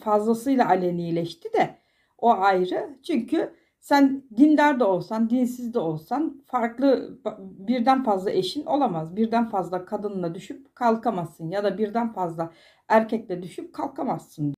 fazlasıyla alenileşti de o ayrı. Çünkü sen dindar da olsan, dinsiz de olsan farklı birden fazla eşin olamaz. Birden fazla kadınla düşüp kalkamazsın ya da birden fazla erkekle düşüp kalkamazsın.